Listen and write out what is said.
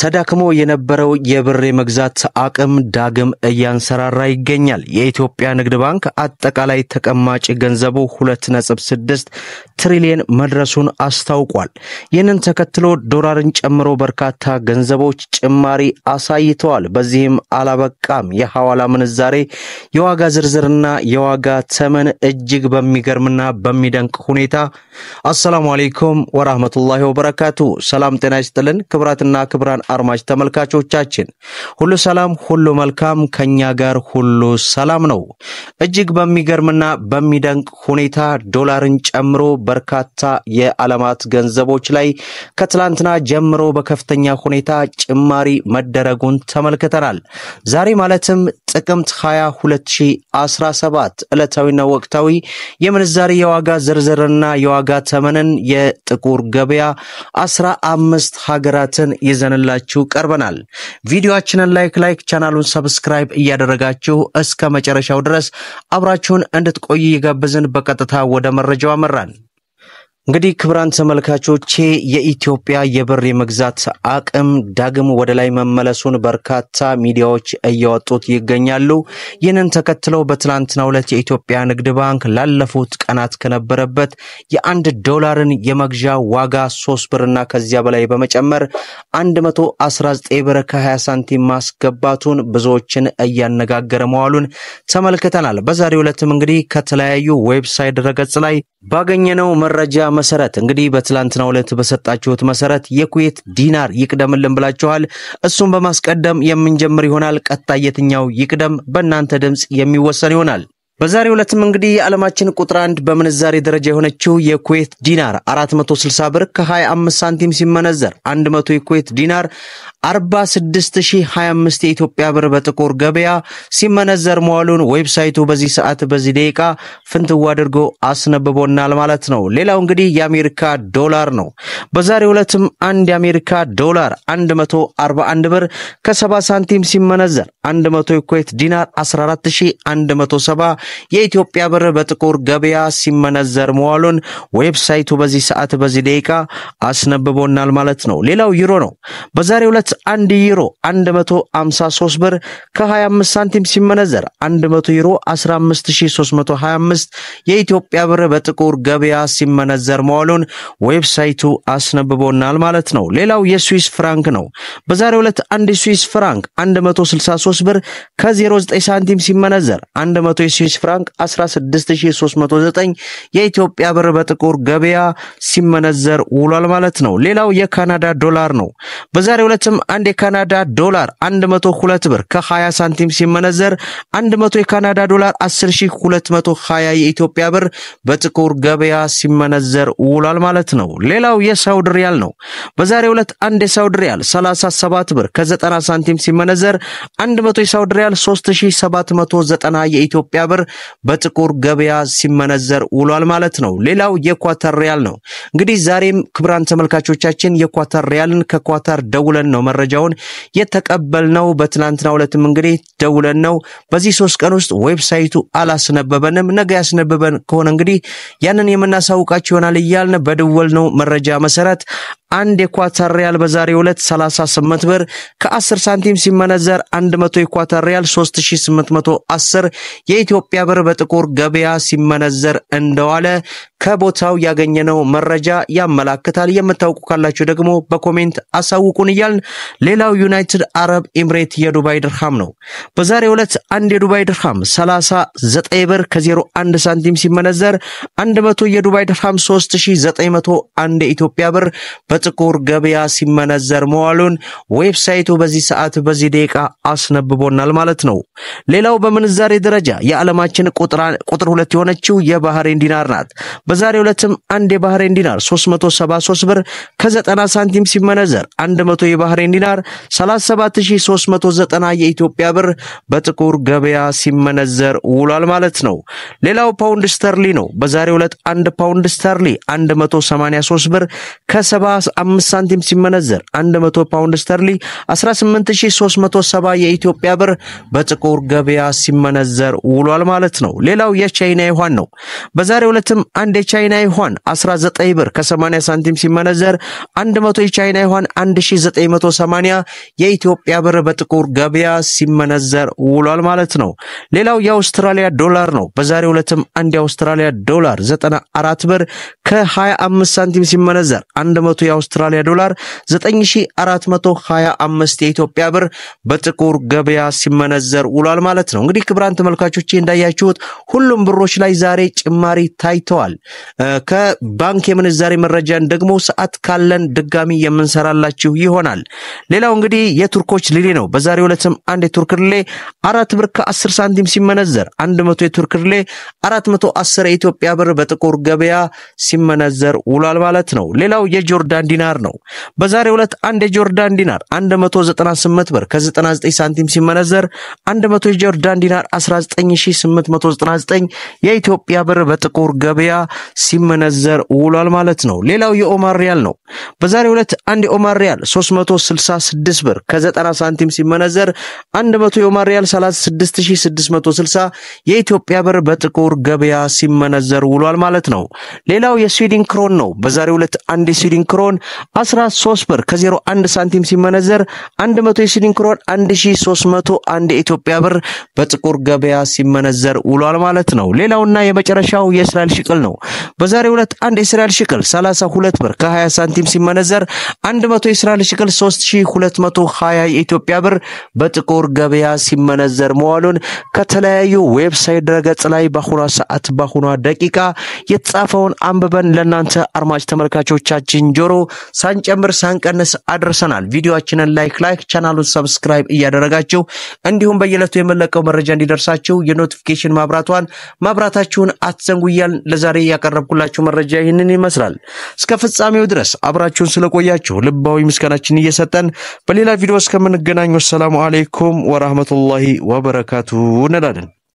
ተዳክሞ የነበረው የብር የመግዛት አቅም ዳግም እያንሰራራ ይገኛል። የኢትዮጵያ ንግድ ባንክ አጠቃላይ ተቀማጭ ገንዘቡ 2.6 ትሪሊየን መድረሱን አስታውቋል። ይህንን ተከትሎ ዶላርን ጨምሮ በርካታ ገንዘቦች ጭማሪ አሳይተዋል። በዚህም አላበቃም። የሐዋላ ምንዛሬ፣ የዋጋ ዝርዝርና የዋጋ ተመን እጅግ በሚገርምና በሚደንቅ ሁኔታ አሰላሙ አሌይኩም ወራህመቱላሂ ወበረካቱ። ሰላም ጤና ይስጥልን ክብራትና ክብራን አድማጭ ተመልካቾቻችን ሁሉ ሰላም፣ ሁሉ መልካም፣ ከኛ ጋር ሁሉ ሰላም ነው። እጅግ በሚገርምና በሚደንቅ ሁኔታ ዶላርን ጨምሮ በርካታ የዓለማት ገንዘቦች ላይ ከትላንትና ጀምሮ በከፍተኛ ሁኔታ ጭማሪ መደረጉን ተመልክተናል። ዛሬ ማለትም ጥቅምት 20 2017 ዕለታዊና ወቅታዊ የምንዛሬ የዋጋ ዝርዝርና የዋጋ ተመንን የጥቁር ገበያ 15 ሀገራትን ይዘንላል ይዘንላችሁ ቀርበናል። ቪዲዮአችንን ላይክ ላይክ ቻናሉን ሰብስክራይብ እያደረጋችሁ እስከ መጨረሻው ድረስ አብራችሁን እንድትቆይ ይጋብዝን በቀጥታ ወደ መረጃው አመራን። እንግዲህ ክብራን ተመልካቾቼ የኢትዮጵያ የብር የመግዛት አቅም ዳግም ወደ ላይ መመለሱን በርካታ ሚዲያዎች እያወጡት ይገኛሉ። ይህንን ተከትለው በትናንትና ዕለት የኢትዮጵያ ንግድ ባንክ ላለፉት ቀናት ከነበረበት የአንድ ዶላርን የመግዣ ዋጋ ሶስት ብርና ከዚያ በላይ በመጨመር 119 ብር ከ20 ሳንቲም ማስገባቱን ብዙዎችን እያነጋገረ መዋሉን ተመልክተናል። በዛሬው ዕለትም እንግዲህ ከተለያዩ ዌብሳይት ድረገጽ ላይ ባገኘነው መረጃ መሰረት እንግዲህ በትላንትናው ዕለት በሰጣችሁት መሰረት የኩዌት ዲናር ይቅደምልን ብላችኋል። እሱን በማስቀደም የምንጀምር ይሆናል። ቀጣይ የትኛው ይቅደም በእናንተ ድምፅ የሚወሰን ይሆናል። በዛሬ ዕለትም እንግዲህ የዓለማችን ቁጥር አንድ በምንዛሬ ደረጃ የሆነችው የኩዌት ዲናር 460 ብር ከ25 ሳንቲም ሲመነዘር 100 የኩዌት ዲናር 46025 የኢትዮጵያ ብር በጥቁር ገበያ ሲመነዘር መዋሉን ዌብሳይቱ በዚህ ሰዓት በዚህ ደቂቃ ፍንትዋ አድርጎ አስነብቦናል ማለት ነው። ሌላው እንግዲህ የአሜሪካ ዶላር ነው። በዛሬ ዕለትም አንድ የአሜሪካ ዶላር 141 ብር ከ70 ሳንቲም ሲመነዘር 100 የኩዌት ዲናር 14170 የኢትዮጵያ ብር በጥቁር ገበያ ሲመነዘር መዋሉን ዌብሳይቱ በዚህ ሰዓት በዚህ ደቂቃ አስነብቦናል ማለት ነው። ሌላው ዩሮ ነው። በዛሬው ዕለት አንድ ዩሮ 153 ብር ከ25 ሳንቲም ሲመነዘር 100 ዩሮ 15325 የኢትዮጵያ ብር በጥቁር ገበያ ሲመነዘር መዋሉን ዌብሳይቱ አስነብቦናል ማለት ነው። ሌላው የስዊስ ፍራንክ ነው። በዛሬው ዕለት አንድ ስዊስ ፍራንክ 163 ብር ከ09 ሳንቲም ሲመነዘር 100 የስዊስ ስዊስ ፍራንክ 16309 የኢትዮጵያ ብር በጥቁር ገበያ ሲመነዘር ውሏል ማለት ነው። ሌላው የካናዳ ዶላር ነው። በዛሬው ዕለትም አንድ የካናዳ ዶላር 102 ብር ከ20 ሳንቲም ሲመነዘር 100 የካናዳ ዶላር 10220 የኢትዮጵያ ብር በጥቁር ገበያ ሲመነዘር ውሏል ማለት ነው። ሌላው የሳውዲ ሪያል ነው። በዛሬው ዕለት አንድ የሳውዲ ሪያል 37 ብር ከ90 ሳንቲም ሲመነዘር 100 የሳውዲ ሪያል 3790 የኢትዮጵያ ብር በጥቁር ገበያ ሲመነዘር ውሏል ማለት ነው። ሌላው የኳተር ሪያል ነው። እንግዲህ ዛሬም ክብራን ተመልካቾቻችን የኳተር ሪያልን ከኳተር ደውለን ነው መረጃውን የተቀበልነው። በትናንትናው ዕለትም እንግዲህ ደውለን ነው። በዚህ ሶስት ቀን ውስጥ ዌብሳይቱ አላስነበበንም። ነገ ያስነበበን ከሆነ እንግዲህ ያንን የምናሳውቃቸው ይሆናል እያልን በደወልነው መረጃ መሰረት አንድ የኳታር ሪያል በዛሬው ዕለት 38 ብር ከ10 ሳንቲም ሲመነዘር 100 የኳታር ሪያል 3810 የኢትዮጵያ ብር በጥቁር ገበያ ሲመነዘር እንደዋለ ከቦታው ያገኘነው መረጃ ያመላክታል። የምታውቁ ካላችሁ ደግሞ በኮሜንት አሳውቁን እያልን ሌላው ዩናይትድ አረብ ኤምሬት የዱባይ ድርሃም ነው። በዛሬ ዕለት አንድ የዱባይ ድርሃም 39 ብር ከ01 ሳንቲም ሲመነዘር 100 የዱባይ ድርሃም 3901 የኢትዮጵያ ብር በጥቁር ገበያ ሲመነዘር መዋሉን ዌብሳይቱ በዚህ ሰዓት በዚህ ደቂቃ አስነብቦናል ማለት ነው። ሌላው በምንዛሬ ደረጃ የዓለማችን ቁጥር ሁለት የሆነችው የባህሬን ዲናር ናት። በዛሬ ዕለትም አንድ የባህሬን ዲናር 373 ብር ከ90 ሳንቲም ሲመነዘር 100 የባህሬን ዲናር 37390 የኢትዮጵያ ብር በጥቁር ገበያ ሲመነዘር ውሏል ማለት ነው። ሌላው ፓውንድ ስተርሊ ነው። በዛሬው ዕለት አንድ ፓውንድ ስተርሊ 183 ብር ከ75 ሳንቲም ሲመነዘር 100 ፓውንድ ስተርሊ 18370 የኢትዮጵያ ብር በጥቁር ገበያ ሲመነዘር ውሏል ማለት ነው። ሌላው የቻይና ዩዋን ነው። በዛሬው ዕለትም አንድ አንድ የቻይና ዩዋን 19 ብር ከ80 ሳንቲም ሲመነዘር 100 የቻይና ዩዋን 1980 የኢትዮጵያ ብር በጥቁር ገበያ ሲመነዘር ውሏል ማለት ነው። ሌላው የአውስትራሊያ ዶላር ነው። በዛሬው ዕለትም አንድ የአውስትራሊያ ዶላር 94 ብር ከ25 ሳንቲም ሲመነዘር 100 የአውስትራሊያ ዶላር 9425 የኢትዮጵያ ብር በጥቁር ገበያ ሲመነዘር ውሏል ማለት ነው። እንግዲህ ክቡራን ተመልካቾቼ እንዳያችሁት ሁሉም ብሮች ላይ ዛሬ ጭማሪ ታይተዋል። ከባንክ የምንዛሬ መረጃን ደግሞ ሰዓት ካለን ድጋሚ የምንሰራላችሁ ይሆናል። ሌላው እንግዲህ የቱርኮች ሊሌ ነው። በዛሬው ዕለትም አንድ የቱርክ ሊሌ አራት ብር ከአስር ሳንቲም ሲመነዘር አንድ መቶ የቱርክ ሊሌ አራት መቶ አስር የኢትዮጵያ ብር በጥቁር ገበያ ሲመነዘር ውሏል ማለት ነው። ሌላው የጆርዳን ዲናር ነው። በዛሬው ዕለት አንድ የጆርዳን ዲናር አንድ መቶ ዘጠና 198 ብር ከዘጠና ዘጠኝ ሳንቲም ሲመነዘር አንድ መቶ የጆርዳን ዲናር አስራ ዘጠኝ ሺ መቶ ዘጠና ዘጠኝ የኢትዮጵያ ብር በጥቁር ገበያ ሲመነዘር ውሏል ማለት ነው። ሌላው የኦማር ሪያል ነው። በዛሬ ሁለት አንድ የኦማር ሪያል 366 ብር ከ90 ሳንቲም ሲመነዘር 100 የኦማር ሪያል 36660 የኢትዮጵያ ብር በጥቁር ገበያ ሲመነዘር ውሏል ማለት ነው። ሌላው የስዊድን ክሮን ነው። በዛሬ ሁለት አንድ የስዊድን ክሮን 13 ብር ከ01 ሳንቲም ሲመነዘር 100 የስዊድን ክሮን 1301 የኢትዮጵያ ብር በጥቁር ገበያ ሲመነዘር ውሏል ማለት ነው። ሌላውና የመጨረሻው የእስራኤል ሽቅል ነው። በዛሬ ሁለት አንድ የእስራኤል ሽቅል 32 ብር ከ20 ሳንቲም ሲመነዘር 100 የእስራኤል ሽቅል 3220 የኢትዮጵያ ብር በጥቁር ገበያ ሲመነዘር መዋሉን ከተለያዩ ዌብሳይት ድረገጽ ላይ በአሁኗ ሰዓት በአሁኗ ደቂቃ የተጻፈውን አንብበን ለእናንተ አድማጭ ተመልካቾቻችን ጆሮ ሳንጨምር ሳንቀንስ አድርሰናል። ቪዲዮችንን ላይክ ላይክ ቻናሉን ሰብስክራይብ እያደረጋችሁ እንዲሁም በየዕለቱ የመለቀው መረጃ እንዲደርሳችሁ የኖቲፊኬሽን ማብራቷን ማብራታችሁን አትዘንጉያል። ለዛሬ ያቀረብኩላችሁ መረጃ ይህንን ይመስላል። እስከ ፍጻሜው ድረስ አብራችሁን ስለቆያችሁ ልባዊ ምስጋናችን እየሰጠን በሌላ ቪዲዮ እስከምንገናኙ ሰላሙ አሌይኩም ወራህመቱላሂ ወበረካቱ እንላለን።